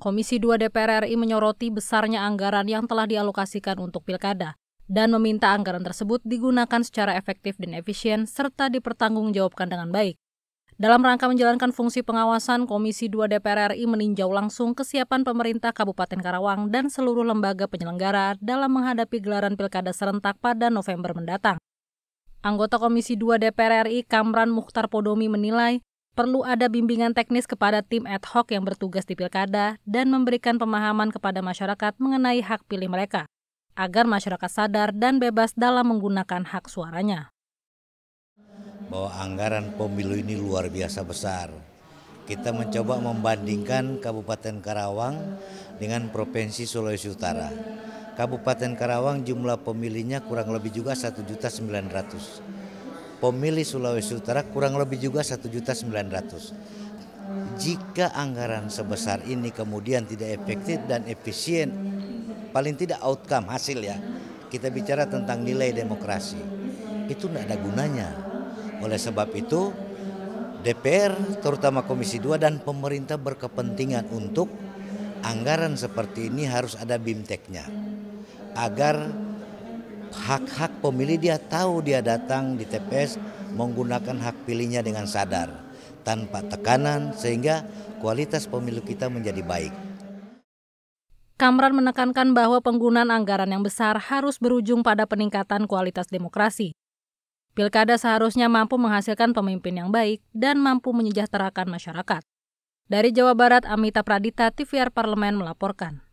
Komisi 2 DPR RI menyoroti besarnya anggaran yang telah dialokasikan untuk pilkada dan meminta anggaran tersebut digunakan secara efektif dan efisien serta dipertanggungjawabkan dengan baik. Dalam rangka menjalankan fungsi pengawasan, Komisi 2 DPR RI meninjau langsung kesiapan pemerintah Kabupaten Karawang dan seluruh lembaga penyelenggara dalam menghadapi gelaran pilkada serentak pada November mendatang. Anggota Komisi 2 DPR RI Kamran Mukhtar Podomi menilai perlu ada bimbingan teknis kepada tim ad hoc yang bertugas di pilkada dan memberikan pemahaman kepada masyarakat mengenai hak pilih mereka, agar masyarakat sadar dan bebas dalam menggunakan hak suaranya. Bahwa anggaran pemilu ini luar biasa besar. Kita mencoba membandingkan Kabupaten Karawang dengan Provinsi Sulawesi Utara. Kabupaten Karawang jumlah pemilihnya kurang lebih juga 1.900 pemilih Sulawesi Utara kurang lebih juga juta 1.900. Jika anggaran sebesar ini kemudian tidak efektif dan efisien, paling tidak outcome hasil ya. Kita bicara tentang nilai demokrasi. Itu tidak ada gunanya. Oleh sebab itu, DPR terutama Komisi 2 dan pemerintah berkepentingan untuk anggaran seperti ini harus ada bimteknya Agar hak-hak pemilih dia tahu dia datang di TPS menggunakan hak pilihnya dengan sadar tanpa tekanan sehingga kualitas pemilu kita menjadi baik. Kamran menekankan bahwa penggunaan anggaran yang besar harus berujung pada peningkatan kualitas demokrasi. Pilkada seharusnya mampu menghasilkan pemimpin yang baik dan mampu menyejahterakan masyarakat. Dari Jawa Barat, Amita Pradita, TVR Parlemen melaporkan.